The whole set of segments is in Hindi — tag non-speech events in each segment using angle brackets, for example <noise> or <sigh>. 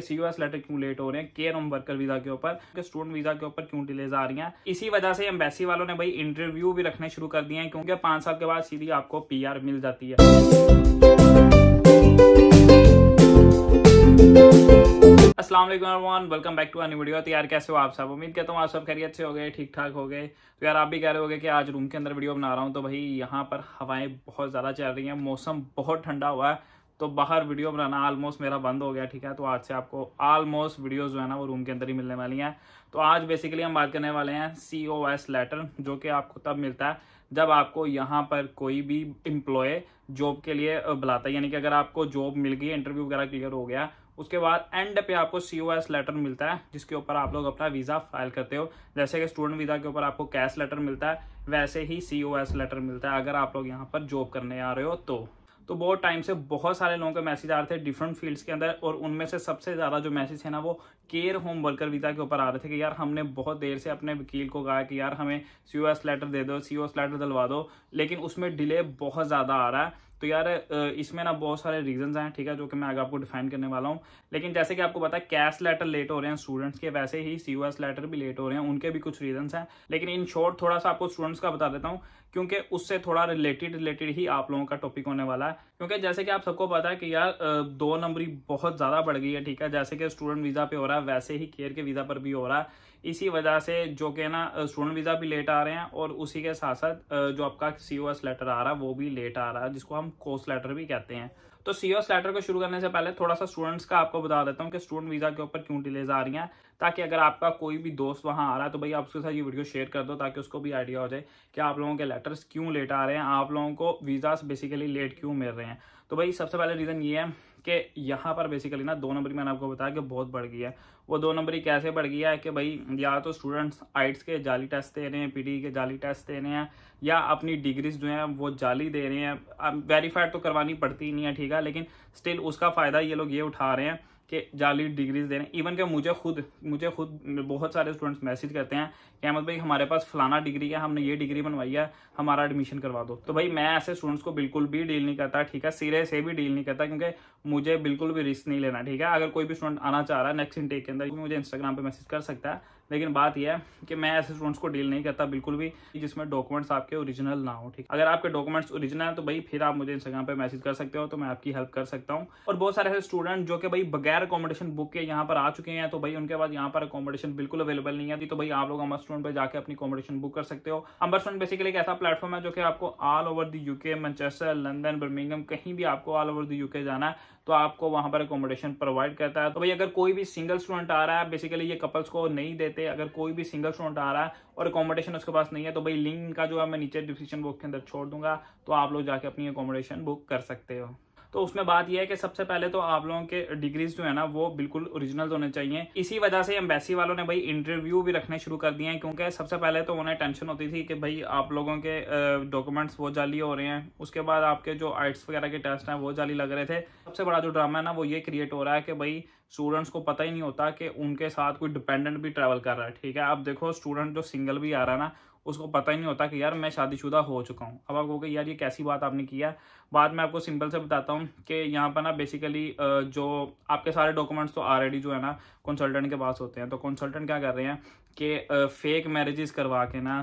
सी यू एस लेटर क्यों लेट हो रहे हैं केयर होम वर्कर वीजा के ऊपर स्टूडेंट वीजा के ऊपर क्यों डिलेज आ रही हैं इसी वजह से एम्बेसी वालों ने भाई इंटरव्यू भी रखने शुरू कर दिए हैं क्योंकि पांच साल के बाद सीधी आपको पी आर मिल जाती है असलम welcome back to any video तो यार कैसे हो आप सब उम्मीद करता हूँ आप सब खैरियत से हो गए ठीक ठाक हो गए तो यार आप भी कह रहे हो कि आज रूम के अंदर वीडियो बना रहा हूँ तो भाई यहाँ पर हवाएं बहुत ज़्यादा चल रही हैं मौसम बहुत ठंडा हुआ है तो बाहर वीडियो बनाना ऑलमोस्ट मेरा बंद हो गया ठीक है तो आज से आपको ऑलमोस्ट वीडियो जो है ना वो रूम के अंदर ही मिलने वाली हैं तो आज बेसिकली हम बात करने वाले हैं सी ओ एस लेटर जो कि आपको तब मिलता है जब आपको यहाँ पर कोई भी एम्प्लॉय जॉब के लिए बुलाता है यानी कि अगर आपको जॉब मिल गई इंटरव्यू वगैरह क्लियर हो गया उसके बाद एंड पे आपको सी ओ एस लेटर मिलता है जिसके ऊपर आप लोग अपना वीज़ा फाइल करते हो जैसे कि स्टूडेंट वीज़ा के ऊपर आपको कैश लेटर मिलता है वैसे ही सी ओ एस लेटर मिलता है अगर आप लोग यहाँ पर जॉब करने आ रहे हो तो तो बहुत टाइम से बहुत सारे लोगों के मैसेज आ रहे थे डिफरेंट फील्ड्स के अंदर और उनमें से सबसे ज़्यादा जो मैसेज है ना वो केयर होम वर्कर वीज़ा के ऊपर आ रहे थे कि यार हमने बहुत देर से अपने वकील को कहा कि यार हमें सी ओ लेटर दे दो सी ओ लेटर दिलवा दो लेकिन उसमें डिले बहुत ज़्यादा आ रहा है तो यार इसमें ना बहुत सारे रीजंस हैं ठीक है जो कि मैं आगे आपको डिफाइन करने वाला हूँ लेकिन जैसे कि आपको पता है कैश लेटर लेट हो रहे हैं स्टूडेंट्स के वैसे ही सी लेटर भी लेट हो रहे हैं उनके भी कुछ रीजंस हैं लेकिन इन शॉर्ट थोड़ा सा आपको स्टूडेंट्स का बता देता हूँ क्योंकि उससे थोड़ा रिलेटेड रिलेटेड ही आप लोगों का टॉपिक होने वाला है क्योंकि जैसे कि आप सबको पता है कि यार दो नंबरी बहुत ज़्यादा बढ़ गई है ठीक है जैसे कि स्टूडेंट वीज़ा पे हो रहा है वैसे ही केयर के वीज़ा पर भी हो रहा है इसी वजह से जो कि ना स्टूडेंट वीज़ा भी लेट आ रहे हैं और उसी के साथ साथ जो आपका सी लेटर आ रहा है वो भी लेट आ रहा है जिसको हम कोर्स लेटर भी कहते हैं तो सी लेटर को शुरू करने से पहले थोड़ा सा स्टूडेंट्स का आपको बता देता हूँ कि स्टूडेंट वीज़ा के ऊपर क्यों डिलेज आ रही हैं ताकि अगर आपका कोई भी दोस्त वहाँ आ रहा है तो भाई आप उसके साथ ये वीडियो शेयर कर दो ताकि उसको भी आइडिया हो जाए कि आप लोगों के लेटर्स क्यों लेट आ रहे हैं आप लोगों को वीज़ा बेसिकली लेट क्यों मिल रहे हैं तो भाई सबसे पहले रीज़न ये है कि यहाँ पर बेसिकली ना दो नंबरी मैंने आपको बताया कि बहुत बढ़ गई है वो दो नंबरी कैसे बढ़ गया है कि भाई या तो स्टूडेंट्स आइट्स के जाली टेस्ट दे रहे हैं पी e के जाली टेस्ट दे रहे हैं या अपनी डिग्रीज जो हैं वो जाली दे रहे हैं वेरीफाइड तो करवानी पड़ती ही नहीं है ठीक है लेकिन स्टिल उसका फ़ायदा ये लोग ये उठा रहे हैं कि जाली डिग्रीज दे रहे हैं इवन के मुझे खुद मुझे खुद बहुत सारे स्टूडेंट्स मैसेज करते हैं कि अहमद भाई हमारे पास फलाना डिग्री है हमने ये डिग्री बनवाई है हमारा एडमिशन करवा दो तो भाई मैं ऐसे स्टूडेंट्स को बिल्कुल भी डील नहीं करता ठीक है सिरे से भी डील नहीं करता क्योंकि मुझे बिल्कुल भी रिस्क नहीं लेना ठीक है अगर कोई भी स्टूडेंट आना चाह रहा है नेक्स्ट इनटेक के अंदर मुझे इंस्टाग्राम पर मैसेज कर सकता है लेकिन बात यह है कि मैं ऐसे स्टूडेंट्स को डील नहीं करता बिल्कुल भी जिसमें डॉक्यूमेंट्स आपके ओरिजिनल ना हो ठीक अगर आपके डॉक्यूमेंट्स ओरिजिनल है तो भाई फिर आप मुझे इंस्टाग्राम पर मैसेज कर सकते हो तो मैं आपकी हेल्प कर सकता हूँ और बहुत सारे ऐसे स्टूडेंट जो कि भाई बगैर अकोमोडेशन बुक के यहाँ पर आ चुके हैं तो भाई उनके पास यहाँ पर अकोमोडेशन बिल्कुल अवेलेबल नहीं है तो भाई आप लोग अमर स्टूडेंट पर जाकर अपनी अकोमोडेशन बुक कर सकते हो अमर स्टूडेंट बेसिकली एक ऐसा प्लेटफॉर्म है जो कि आपको all over the UK Manchester London Birmingham कहीं भी आपको ऑल ओवर द यूके जाना है तो आपको वहां पर अकोमोडेशन प्रोवाइड करता है तो भाई अगर कोई भी सिंगल स्टूडेंट आ रहा है बेसिकली ये कपल्स को नहीं देते पे अगर कोई भी सिंगल स्टूडेंट आ रहा है और अकोमोडेशन उसके पास नहीं है तो भाई लिंक का जो है मैं नीचे डिस्क्रिप्शन बॉक्स के अंदर छोड़ दूंगा तो आप लोग जाके अपनी अकोमोडेशन बुक कर सकते हो तो उसमें बात यह है कि सबसे पहले तो आप लोगों के डिग्रीज जो है ना वो बिल्कुल ओरिजिनल होने चाहिए इसी वजह से एम्बेसी वालों ने भाई इंटरव्यू भी रखने शुरू कर दिए हैं क्योंकि सबसे पहले तो उन्हें टेंशन होती थी कि भाई आप लोगों के डॉक्यूमेंट्स वो जाली हो रहे हैं उसके बाद आपके जो आइट्स वगैरह के टेस्ट हैं वो जाली लग रहे थे सबसे बड़ा जो ड्रामा है ना वो ये क्रिएट हो रहा है कि भाई स्टूडेंट्स को पता ही नहीं होता कि उनके साथ कोई डिपेंडेंट भी ट्रैवल कर रहा है ठीक है अब देखो स्टूडेंट जो सिंगल भी आ रहा है ना उसको पता ही नहीं होता कि यार मैं शादीशुदा हो चुका हूँ अब आप कहोगे यार ये कैसी बात आपने किया बाद में आपको सिंपल से बताता हूँ कि यहाँ पर ना बेसिकली जो आपके सारे डॉक्यूमेंट्स तो ऑलरेडी जो है ना कंसल्टेंट के पास होते हैं तो कंसल्टेंट क्या कर रहे हैं कि फेक मैरिजेस करवा के ना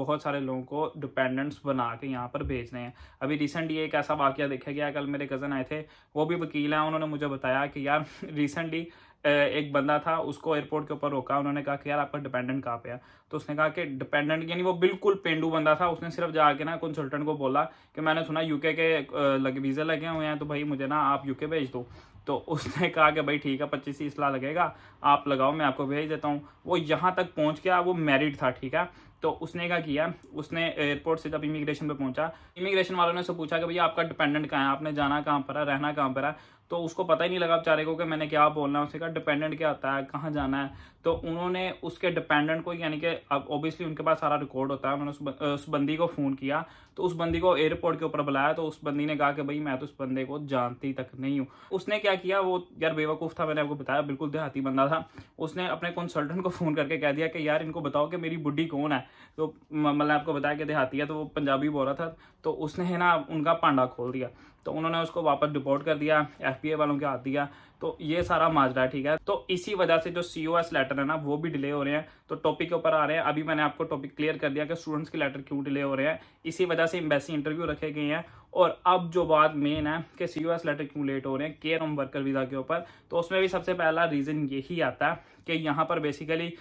बहुत सारे लोगों को डिपेंडेंट्स बना के यहाँ पर भेज रहे हैं अभी रिसेंट ये एक ऐसा वाक्य देखा गया कल मेरे कज़न आए थे वो भी वकील हैं उन्होंने मुझे बताया कि यार रिसेंटली <laughs> एक बंदा था उसको एयरपोर्ट के ऊपर रोका उन्होंने कहा कि यार आपका डिपेंडेंट कहाँ पे है तो उसने कहा कि डिपेंडेंट यानी वो बिल्कुल पेंडू बंदा था उसने सिर्फ जाके ना कंसल्टेंट को बोला कि मैंने सुना यूके के लग, वीज़े लगे हुए हैं तो भाई मुझे ना आप यूके भेज दो तो उसने <laughs> कहा कि भाई ठीक है पच्चीस तीस लाख लगेगा आप लगाओ मैं आपको भेज देता हूँ वो यहाँ तक पहुँच गया वो मैरिड था ठीक है तो उसने क्या किया उसने एयरपोर्ट से जब इमिग्रेशन पे पहुंचा इमिग्रेशन वालों ने उससे पूछा कि भैया आपका डिपेंडेंट कहाँ है आपने जाना कहाँ पर है रहना कहाँ पर है तो उसको पता ही नहीं लगा बेचारे को कि मैंने क्या बोलना है उसने कहा डिपेंडेंट क्या होता है कहाँ जाना है तो उन्होंने उसके डिपेंडेंट को यानी कि अब ऑब्वियसली उनके पास सारा रिकॉर्ड होता है उन्होंने उस, उस बंदी को फ़ोन किया तो उस बंदी को एयरपोर्ट के ऊपर बुलाया तो उस बंदी ने कहा कि भाई मैं तो उस बंदे को जानती तक नहीं हूँ उसने क्या किया वो यार बेवकूफ़ था मैंने आपको बताया बिल्कुल देहाती बंदा था उसने अपने कंसल्टेंट को फ़ोन करके कह दिया कि यार इनको बताओ कि मेरी बुढ़ी कौन है तो मैंने मतलब आपको बताया कि देहाती है तो वो पंजाबी बोल रहा था तो उसने है ना उनका पांडा खोल दिया तो उन्होंने उसको वापस डिपोर्ट कर दिया एफ वालों के हाथ दिया तो ये सारा माजरा है ठीक है तो इसी वजह से जो सी ओ एस लेटर है ना वो भी डिले हो रहे हैं तो टॉपिक के ऊपर आ रहे हैं अभी मैंने आपको टॉपिक क्लियर कर दिया कि स्टूडेंट्स के लेटर क्यों डिले हो रहे हैं इसी वजह से एम्बेसी इंटरव्यू रखे गए हैं और अब जो बात मेन है कि सी लेटर क्यों लेट हो रहे हैं केयर होम वर्कर वीज़ा के ऊपर तो उसमें भी सबसे पहला रीज़न यही आता है कि यहाँ पर बेसिकली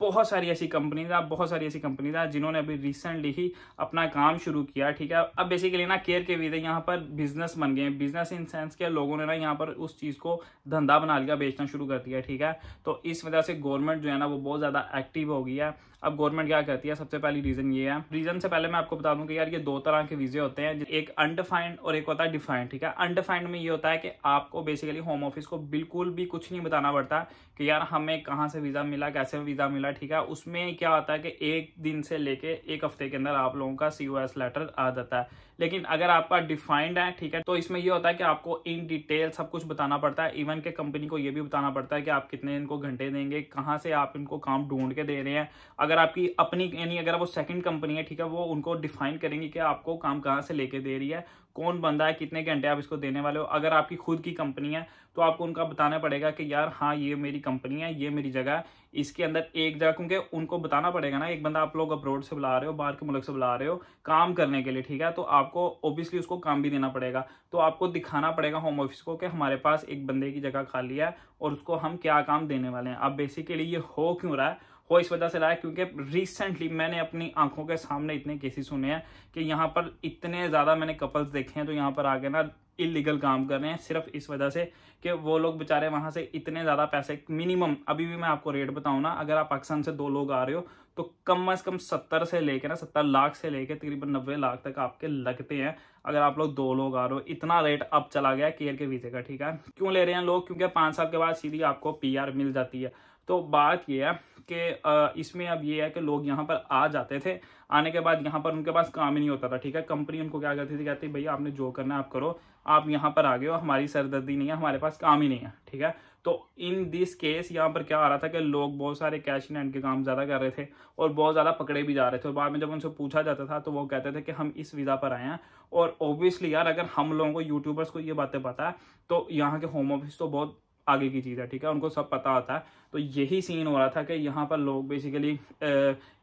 बहुत सारी ऐसी कंपनीज है बहुत सारी ऐसी कंपनीज है जिन्होंने अभी रिसेंटली ही अपना काम शुरू किया ठीक है अब बेसिकली ना केयर के वीज़े यहाँ पर बिजनेस बन गए हैं बिजनेस इन सेंस के लोगों ने ना यहाँ पर उस चीज़ को धंधा बना लिया बेचना शुरू कर दिया ठीक है तो इस वजह से गवर्नमेंट जो है ना वो बहुत ज़्यादा एक्टिव हो गई है अब गवर्नमेंट क्या करती है सबसे पहली रीजन ये है रीजन से पहले मैं आपको बता दूं कि यार ये दो तरह के वीजे होते हैं एक अनडिफाइंड और एक होता है डिफाइंड ठीक है अनडिफाइंड में ये होता है कि आपको बेसिकली होम ऑफिस को बिल्कुल भी कुछ नहीं बताना पड़ता कि यार हमें कहाँ से वीजा मिला कैसे वीजा मिला ठीक है उसमें क्या होता है कि एक दिन से लेके एक हफ्ते के अंदर आप लोगों का सी लेटर आ जाता है लेकिन अगर आपका डिफाइंड है ठीक है तो इसमें यह होता है कि आपको इन डिटेल सब कुछ बताना पड़ता है इवन के कंपनी को यह भी बताना पड़ता है कि आप कितने इनको घंटे देंगे कहाँ से आप इनको काम ढूंढ के दे रहे हैं अगर आपकी अपनी यानी अगर वो सेकंड कंपनी है ठीक है वो उनको डिफाइन करेंगे कि आपको काम कहाँ से लेके दे रही है कौन बंदा है कितने घंटे आप इसको देने वाले हो अगर आपकी खुद की कंपनी है तो आपको उनका बताना पड़ेगा कि यार हाँ ये मेरी कंपनी है ये मेरी जगह है इसके अंदर एक जगह क्योंकि उनको बताना पड़ेगा ना एक बंदा आप लोग अब्रोड से बुला रहे हो बाहर के मुल्क से बुला रहे हो काम करने के लिए ठीक है तो आपको ओब्वियसली उसको काम भी देना पड़ेगा तो आपको दिखाना पड़ेगा होम ऑफिस को कि हमारे पास एक बंदे की जगह खाली है और उसको हम क्या काम देने वाले हैं अब बेसिकली ये हो क्यों रहा है हो इस वजह से लाया क्योंकि रिसेंटली मैंने अपनी आंखों के सामने इतने केसेस सुने हैं कि यहाँ पर इतने ज़्यादा मैंने कपल्स देखे हैं तो यहाँ पर आगे ना इलीगल काम कर रहे हैं सिर्फ इस वजह से कि वो लोग बेचारे वहाँ से इतने ज़्यादा पैसे मिनिमम अभी भी मैं आपको रेट बताऊँ ना अगर आप पाकिस्तान से दो लोग आ रहे हो तो कम अज़ कम सत्तर से लेके ना सत्तर लाख से लेके तकरीबन नब्बे लाख तक आपके लगते हैं अगर आप लोग दो लोग आ रहे हो इतना रेट अब चला गया केयर के वीज़े का ठीक है क्यों ले रहे हैं लोग क्योंकि पाँच साल के बाद सीधी आपको पी मिल जाती है तो बात ये है कि इसमें अब ये है कि लोग यहाँ पर आ जाते थे आने के बाद यहाँ पर उनके पास काम ही नहीं होता था ठीक है कंपनी उनको क्या करती थी कहती भैया आपने जो करना है आप करो आप यहाँ पर आ गए हो हमारी सरदर्दी नहीं है हमारे पास काम ही नहीं है ठीक है तो इन दिस केस यहाँ पर क्या आ रहा था कि लोग बहुत सारे कैश इन हैंड के काम ज़्यादा कर रहे थे और बहुत ज़्यादा पकड़े भी जा रहे थे और बाद में जब उनसे पूछा जाता था तो वो कहते थे कि हम इस वीज़ा पर आए हैं और ऑब्वियसली यार अगर हम लोगों को यूट्यूबर्स को ये बातें पता है तो यहाँ के होम ऑफिस तो बहुत आगे की चीज़ है ठीक है उनको सब पता होता है तो यही सीन हो रहा था कि यहाँ पर लोग बेसिकली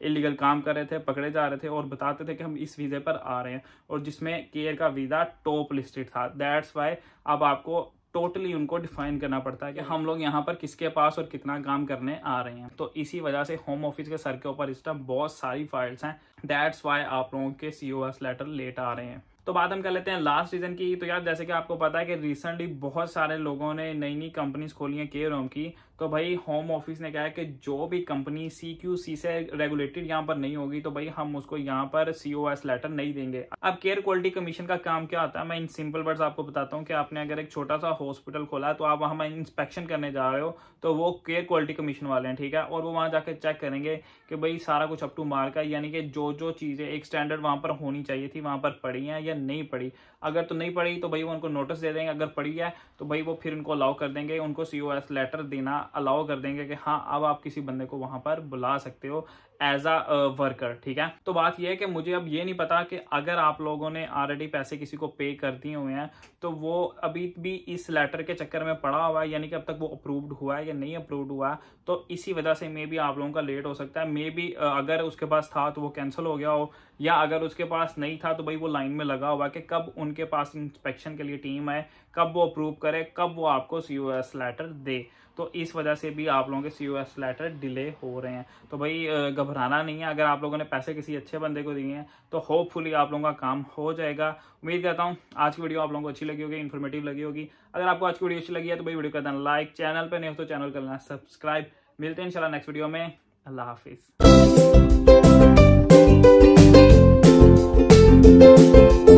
इलीगल काम कर रहे थे पकड़े जा रहे थे और बताते थे कि हम इस वीज़े पर आ रहे हैं और जिसमें केयर का वीज़ा टॉप लिस्टेड था दैट्स वाई अब आपको टोटली totally उनको डिफाइन करना पड़ता है कि हम लोग यहाँ पर किसके पास और कितना काम करने आ रहे हैं तो इसी वजह से होम ऑफिस के सर के ऊपर इस टाइम बहुत सारी फाइल्स हैं दैट्स वाई आप लोगों के C O S letter late आ रहे हैं तो बात हम कर लेते हैं लास्ट रीजन की तो यार जैसे कि आपको पता है कि रिसेंटली बहुत सारे लोगों ने नई नई कंपनीज खोली हैं के रोम की तो भाई होम ऑफिस ने कहा है कि जो भी कंपनी सी क्यू सी से रेगुलेटेड यहाँ पर नहीं होगी तो भाई हम उसको यहाँ पर सी ओ एस लेटर नहीं देंगे अब केयर क्वालिटी कमीशन का काम क्या होता है मैं इन सिंपल वर्ड्स आपको बताता हूँ कि आपने अगर एक छोटा सा हॉस्पिटल खोला तो आप वहाँ इंस्पेक्शन करने जा रहे हो तो वो केयर क्वालिटी कमीशन वाले हैं ठीक है और वो वहाँ जाकर चेक करेंगे कि भाई सारा कुछ अप टू मार्क है यानी कि जो जो चीज़ें एक स्टैंडर्ड वहाँ पर होनी चाहिए थी वहाँ पर पड़ी हैं या नहीं पड़ी अगर तो नहीं पड़ी तो भाई वो उनको नोटिस दे देंगे अगर पड़ी है तो भाई वो फिर उनको अलाउ कर देंगे उनको सी लेटर देना अलाउ कर देंगे कि हाँ अब आप किसी बंदे को वहां पर बुला सकते हो एज अ वर्कर ठीक है तो बात यह है कि मुझे अब ये नहीं पता कि अगर आप लोगों ने ऑलरेडी पैसे किसी को पे कर दिए हुए हैं तो वो अभी भी इस लेटर के चक्कर में पड़ा हुआ है यानी कि अब तक वो अप्रूव्ड हुआ है या नहीं अप्रूव्ड हुआ है तो इसी वजह से मे भी आप लोगों का लेट हो सकता है मे भी uh, अगर उसके पास था तो वो कैंसिल हो गया हो या अगर उसके पास नहीं था तो भाई वो लाइन में लगा हुआ कि कब उनके पास इंस्पेक्शन के लिए टीम आए कब वो अप्रूव करे कब वो आपको सी लेटर दे तो इस वजह से भी आप लोगों के सी लेटर डिले हो रहे हैं तो भाई घबराना नहीं है अगर आप लोगों ने पैसे किसी अच्छे बंदे को दिए हैं तो होपफुली आप लोगों का काम हो जाएगा उम्मीद करता हूँ आज की वीडियो आप लोगों को अच्छी लगी होगी इन्फॉर्मेटिव लगी होगी अगर आपको आज की वीडियो अच्छी लगी है तो भाई वीडियो कर देना लाइक चैनल पर नहीं हो तो चैनल कर लेना सब्सक्राइब मिलते हैं इनशाला नेक्स्ट वीडियो में अल्लाह हाफिज़